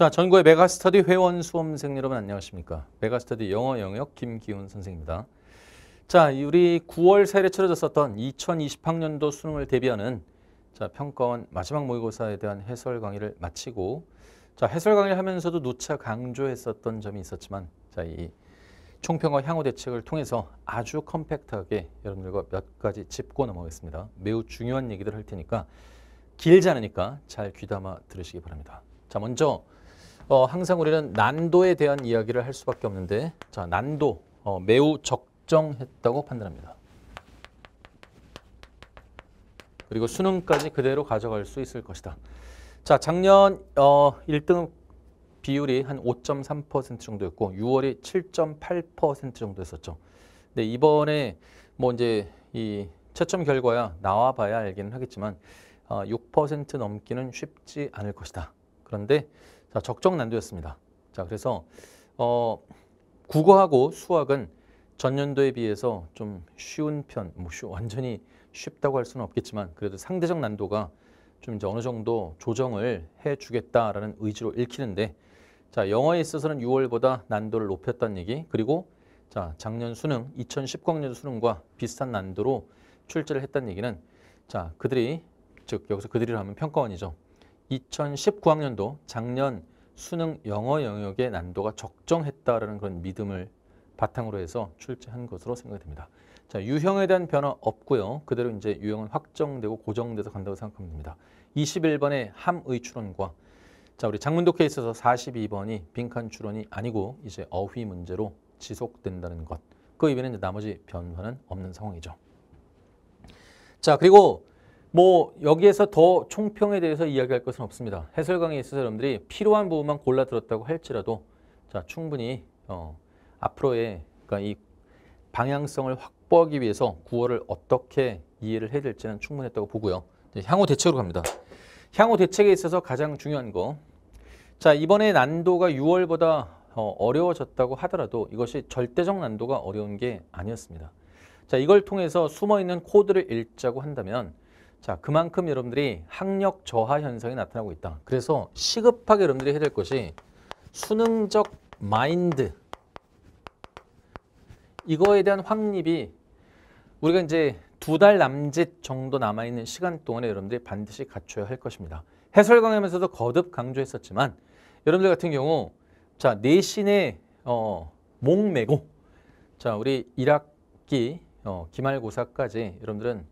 자, 전국의 메가스터디 회원 수험생 여러분 안녕하십니까? 메가스터디 영어 영역 김기훈 선생입니다. 자, 우리 9월 4일에 치러졌었던 2020학년도 수능을 대비하는 자, 평가원 마지막 모의고사에 대한 해설 강의를 마치고 자, 해설 강의를 하면서도 누차 강조했었던 점이 있었지만 자, 이 총평과 향후 대책을 통해서 아주 컴팩트하게 여러분들과 몇 가지 짚고 넘어가겠습니다. 매우 중요한 얘기들 할 테니까 길지 않으니까 잘 귀담아 들으시기 바랍니다. 자, 먼저 어, 항상 우리는 난도에 대한 이야기를 할 수밖에 없는데 자 난도 어, 매우 적정했다고 판단합니다. 그리고 수능까지 그대로 가져갈 수 있을 것이다. 자 작년 어, 1등 비율이 한 5.3% 정도였고 6월이 7.8% 정도였었죠. 근데 이번에 뭐 이제 이 채점 결과야 나와봐야 알기는 하겠지만 어, 6% 넘기는 쉽지 않을 것이다. 그런데 자, 적정 난도였습니다. 자, 그래서 어, 국어하고 수학은 전년도에 비해서 좀 쉬운 편, 뭐 쉬, 완전히 쉽다고 할 수는 없겠지만 그래도 상대적 난도가 좀 이제 어느 정도 조정을 해주겠다라는 의지로 읽히는데 자 영어에 있어서는 6월보다 난도를 높였다는 얘기 그리고 자 작년 수능 2019학년 수능과 비슷한 난도로 출제를 했다는 얘기는 자 그들이 즉 여기서 그들이라면 평가원이죠. 2019학년도 작년 수능 영어 영역의 난도가 적정했다라는 그런 믿음을 바탕으로 해서 출제한 것으로 생각 됩니다. 자, 유형에 대한 변화 없고요. 그대로 이제 유형은 확정되고 고정돼서 간다고 생각하면 됩니다. 21번의 함의 추론과 자, 우리 장문독에 있어서 42번이 빈칸 추론이 아니고 이제 어휘 문제로 지속된다는 것. 그 이외에는 나머지 변화는 없는 상황이죠. 자, 그리고 뭐 여기에서 더 총평에 대해서 이야기할 것은 없습니다. 해설 강의에 있어서 여러분들이 필요한 부분만 골라 들었다고 할지라도 자 충분히 어, 앞으로의 그러니까 이 방향성을 확보하기 위해서 9월을 어떻게 이해를 해야 될지는 충분했다고 보고요. 향후 대책으로 갑니다. 향후 대책에 있어서 가장 중요한 거. 자 이번에 난도가 6월보다 어, 어려워졌다고 하더라도 이것이 절대적 난도가 어려운 게 아니었습니다. 자 이걸 통해서 숨어있는 코드를 읽자고 한다면 자, 그만큼 여러분들이 학력 저하 현상이 나타나고 있다. 그래서 시급하게 여러분들이 해야 될 것이 수능적 마인드 이거에 대한 확립이 우리가 이제 두 달 남짓 정도 남아있는 시간 동안에 여러분들이 반드시 갖춰야 할 것입니다. 해설 강의하면서도 거듭 강조했었지만 여러분들 같은 경우 자내신에 어, 목매고 자 우리 1학기 어, 기말고사까지 여러분들은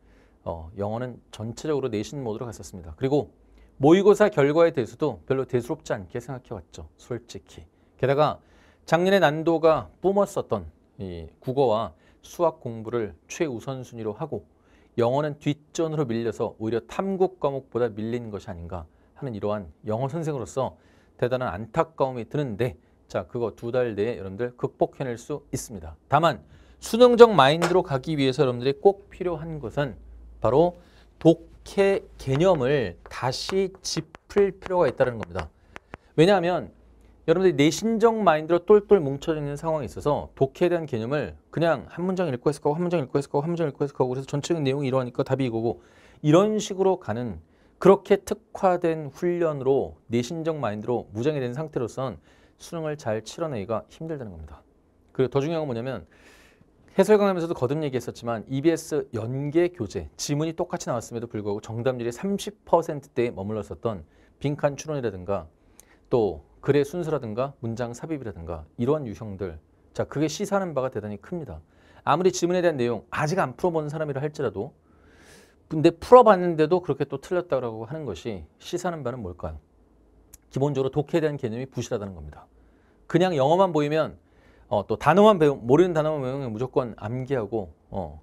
어, 영어는 전체적으로 내신 모드로 갔었습니다. 그리고 모의고사 결과에 대해서도 별로 대수롭지 않게 생각해왔죠. 솔직히. 게다가 작년에 난도가 뿜었었던 이 국어와 수학 공부를 최우선순위로 하고 영어는 뒷전으로 밀려서 오히려 탐구 과목보다 밀린 것이 아닌가 하는 이러한 영어 선생으로서 대단한 안타까움이 드는데 자 그거 두 달 내에 여러분들 극복해낼 수 있습니다. 다만 수능적 마인드로 가기 위해서 여러분들이 꼭 필요한 것은 바로 독해 개념을 다시 짚을 필요가 있다는 겁니다. 왜냐하면 여러분들이 내신적 마인드로 똘똘 뭉쳐있는 상황에 있어서 독해에 대한 개념을 그냥 한 문장 읽고 해석하고 한 문장 읽고 해석하고 한 문장 읽고 해석하고 그래서 전체적인 내용이 이러하니까 답이 이거고 이런 식으로 가는 그렇게 특화된 훈련으로 내신적 마인드로 무장이 된 상태로선 수능을 잘 치러내기가 힘들다는 겁니다. 그리고 더 중요한 건 뭐냐면 해설 강하면서도 거듭 얘기했었지만 EBS 연계 교재 지문이 똑같이 나왔음에도 불구하고 정답률이 30%대에 머물렀었던 빈칸 추론이라든가 또 글의 순서라든가 문장 삽입이라든가 이러한 유형들 자 그게 시사하는 바가 대단히 큽니다. 아무리 지문에 대한 내용 아직 안 풀어본 사람이라 할지라도 근데 풀어봤는데도 그렇게 또 틀렸다고 하는 것이 시사하는 바는 뭘까요? 기본적으로 독해에 대한 개념이 부실하다는 겁니다. 그냥 영어만 보이면 어, 또 단어만 배우 모르는 단어만 배우면 무조건 암기하고 어,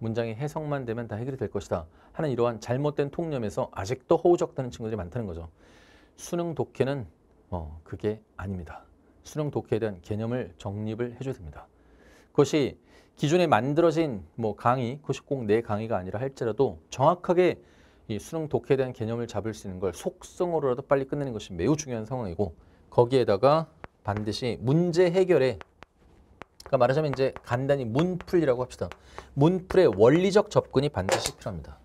문장의 해석만 되면 다 해결이 될 것이다 하는 이러한 잘못된 통념에서 아직도 허우적다는 친구들이 많다는 거죠. 수능 독해는 어, 그게 아닙니다. 수능 독해에 대한 개념을 정립을 해줘야 됩니다. 그것이 기존에 만들어진 뭐 강의, 그것이 꼭내 강의가 아니라 할지라도 정확하게 이 수능 독해에 대한 개념을 잡을 수 있는 걸 속성으로라도 빨리 끝내는 것이 매우 중요한 상황이고 거기에다가 반드시 문제 해결에 그러니까 말하자면 이제 간단히 문풀이라고 합시다. 문풀의 원리적 접근이 반드시 필요합니다.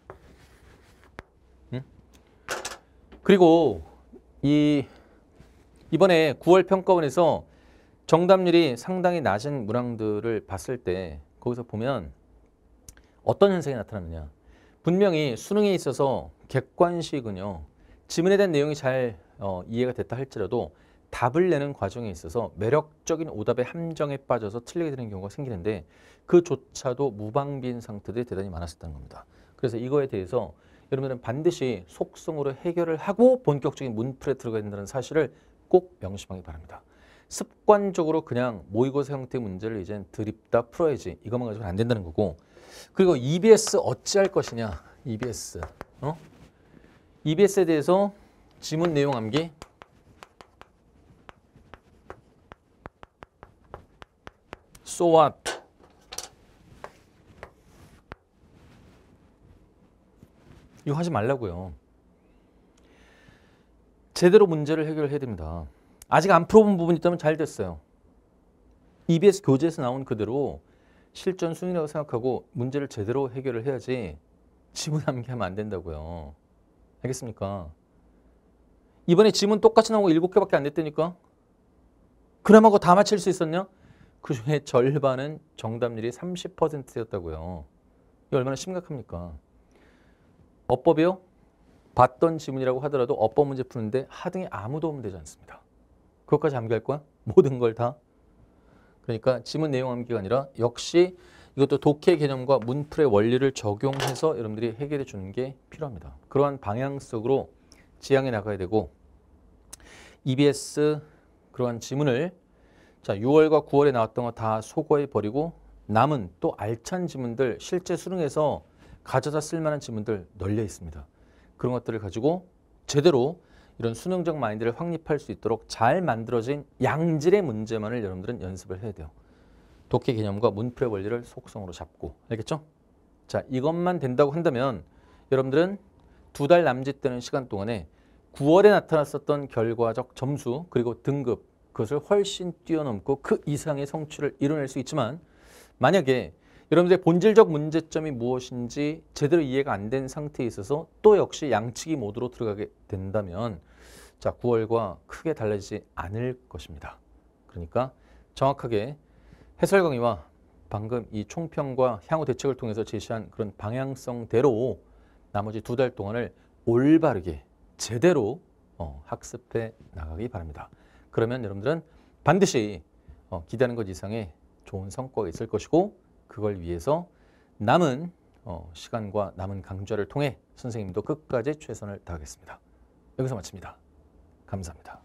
그리고 이 이번에 9월 평가원에서 정답률이 상당히 낮은 문항들을 봤을 때 거기서 보면 어떤 현상이 나타나느냐. 분명히 수능에 있어서 객관식은요. 지문에 대한 내용이 잘 어, 이해가 됐다 할지라도 답을 내는 과정에 있어서 매력적인 오답의 함정에 빠져서 틀리게 되는 경우가 생기는데 그조차도 무방비인 상태들이 대단히 많았었다는 겁니다. 그래서 이거에 대해서 여러분들은 반드시 속성으로 해결을 하고 본격적인 문풀에 들어가야 된다는 사실을 꼭 명심하기 바랍니다. 습관적으로 그냥 모의고사 형태의 문제를 이제 드립다 풀어야지 이것만 가지고는 안 된다는 거고 그리고 EBS 어찌할 것이냐 EBS 어? EBS에 대해서 지문 내용 암기 So what? 이거 하지 말라고요. 제대로 문제를 해결해야 됩니다. 아직 안 풀어본 부분이 있다면 잘 됐어요. EBS 교재에서 나온 그대로 실전 순위라고 생각하고 문제를 제대로 해결을 해야지 지문 암기하면 안 된다고요. 알겠습니까? 이번에 지문 똑같이 나온 거 7개밖에 안 됐다니까? 그럼하고 다 맞힐 수 있었냐? 그중에 절반은 정답률이 30%였다고요. 이게 얼마나 심각합니까? 어법이요? 봤던 지문이라고 하더라도 어법 문제 푸는데 하등에 아무 도움 되지 않습니다. 그것까지 암기할 거야? 모든 걸 다? 그러니까 지문 내용 암기가 아니라 역시 이것도 독해 개념과 문풀의 원리를 적용해서 여러분들이 해결해 주는 게 필요합니다. 그러한 방향 속으로 지향해 나가야 되고 EBS 그러한 지문을 자, 6월과 9월에 나왔던 거 다 소거해 버리고 남은 또 알찬 지문들 실제 수능에서 가져다 쓸만한 지문들 널려 있습니다. 그런 것들을 가지고 제대로 이런 수능적 마인드를 확립할 수 있도록 잘 만들어진 양질의 문제만을 여러분들은 연습을 해야 돼요. 독해 개념과 문풀의 원리를 속성으로 잡고 알겠죠? 자 이것만 된다고 한다면 여러분들은 두 달 남짓 되는 시간 동안에 9월에 나타났었던 결과적 점수 그리고 등급 그것을 훨씬 뛰어넘고 그 이상의 성취를 이뤄낼 수 있지만 만약에 여러분들의 본질적 문제점이 무엇인지 제대로 이해가 안 된 상태에 있어서 또 역시 양치기 모드로 들어가게 된다면 자 9월과 크게 달라지지 않을 것입니다. 그러니까 정확하게 해설 강의와 방금 이 총평과 향후 대책을 통해서 제시한 그런 방향성대로 나머지 두 달 동안을 올바르게 제대로 어, 학습해 나가기 바랍니다. 그러면 여러분들은 반드시 어, 기대하는 것 이상의 좋은 성과가 있을 것이고 그걸 위해서 남은 어, 시간과 남은 강좌를 통해 선생님도 끝까지 최선을 다하겠습니다. 여기서 마칩니다. 감사합니다.